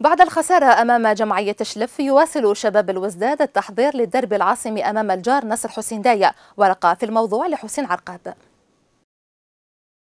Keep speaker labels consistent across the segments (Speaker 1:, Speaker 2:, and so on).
Speaker 1: بعد الخسارة أمام جمعية شلف يواصل شباب الوزداد التحضير للدرب العاصمي أمام الجار نصر حسين داية ورقة في الموضوع لحسين عرقاب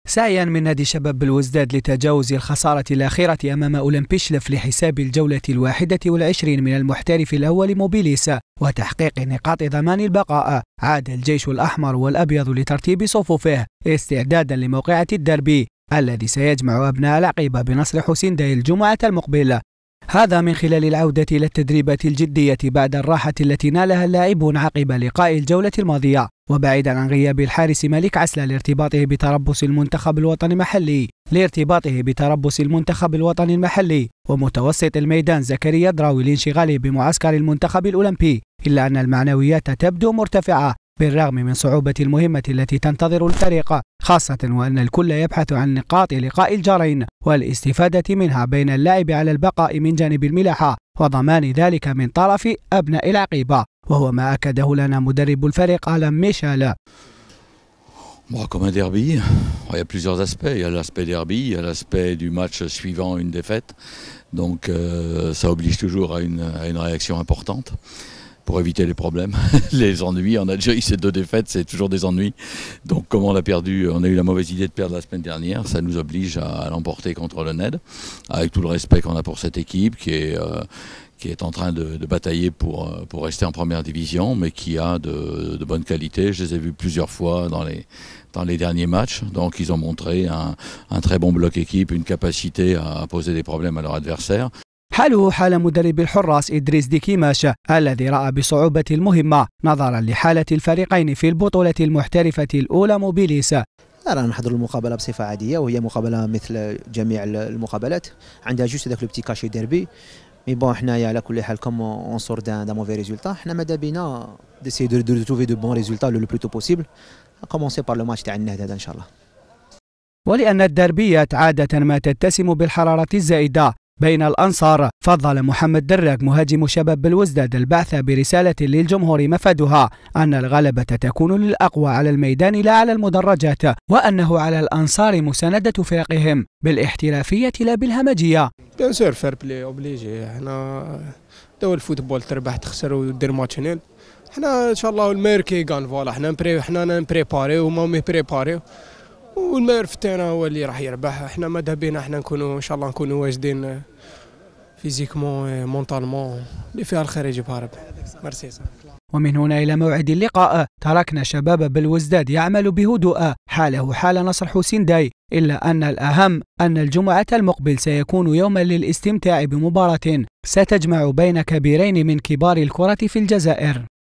Speaker 1: سعيا من نادي شباب الوزداد لتجاوز الخسارة الأخيرة أمام أولمبي شلف لحساب الجولة الواحدة والعشرين من المحترف الأول موبيليس وتحقيق نقاط ضمان البقاء عاد الجيش الأحمر والأبيض لترتيب صفوفه استعدادا لموقعة الدربي الذي سيجمع أبناء العقيبة بنصر حسين داي الجمعة المقبلة هذا من خلال العودة إلى التدريبات الجدية بعد الراحة التي نالها اللاعبون عقب لقاء الجولة الماضية وبعيدا عن غياب الحارس مالك عسلة لارتباطه بتربص المنتخب الوطني المحلي لارتباطه بتربص المنتخب الوطني المحلي ومتوسط الميدان زكريا دراوي لانشغاله بمعسكر المنتخب الأولمبي إلا أن المعنويات تبدو مرتفعة بالرغم من صعوبة المهمة التي تنتظر الفريق خاصة وأن الكل يبحث عن نقاط لقاء الجارين والاستفادة منها بين اللعب على البقاء من جانب الملاحة وضمان ذلك من طرف أبناء العقيبة وهو ما أكده لنا مدرب الفريق ألان ميشيل
Speaker 2: Bon, comme un derby, il y a plusieurs aspects. Il y a l'aspect derby, il y a l'aspect du match suivant une défaite. Donc euh, ça oblige toujours à une, à une réaction importante. Euh, pour éviter les problèmes, les ennuis. En Algérie, c'est deux défaites, c'est toujours des ennuis. Donc, comme on l'a perdu, on a eu la mauvaise idée de perdre la semaine dernière. Ça nous oblige à, l'emporter contre le NED, avec tout le respect qu'on a pour cette équipe qui est. Euh, qui est en train de, batailler pour, euh, pour rester en première division, mais qui a de, de bonnes qualités. Je les ai vus plusieurs fois dans les, dans les derniers matchs. Donc ils ont montré un, un très bon bloc équipe, une capacité à poser des problèmes à leur adversaire.
Speaker 1: حاله حال مدرب الحراس إدريس ديكيماش الذي رأى بصعوبة المهمة نظرا لحالة الفريقين في البطولة المحترفة الأولى موبيليس رانا نحضر المقابله بصفه عاديه وهي مقابله مثل جميع المقابلات عندها جوست هذاك لو بتي كاشي ديربي مي بون حنايا على كل حال كوم اون سور دان موفي ريزولتا حنا ماذا بينا ديسي دو دو توفي دو بون ريزولتا لو بلو تو بوسيبل كومونسي بار لو ماتش تاع النهدة هذا ان شاء الله ولأن الدربيات عادة ما تتسم بالحرارة الزائدة بين الأنصار فضل محمد دراج مهاجم شباب بالوزداد البعثة برسالة للجمهور مفادها أن الغلبة تكون للأقوى على الميدان لا على المدرجات وأنه على الأنصار مساندة فرقهم بالاحترافية لا بالهمجية بيان فير بلي اوبليجي احنا دول الفوتبول تربح تخسر ودير ماتش نيل حنا ان شاء الله المير كيغان فوالا حنا حنا نبريباريو ومامي مي بريباريو والمير في التيران هو اللي راح يربح احنا ماذا بينا احنا نكونوا ان شاء الله نكونوا واجدين فيزيكمون ومونتالمون اللي فيها الخير يجيبها ربي ميرسي ومن هنا إلى موعد اللقاء تركنا شباب بالوزداد يعمل بهدوء حاله حال نصر حسين داي إلا أن الأهم أن الجمعة المقبل سيكون يوما للاستمتاع بمباراة ستجمع بين كبيرين من كبار الكرة في الجزائر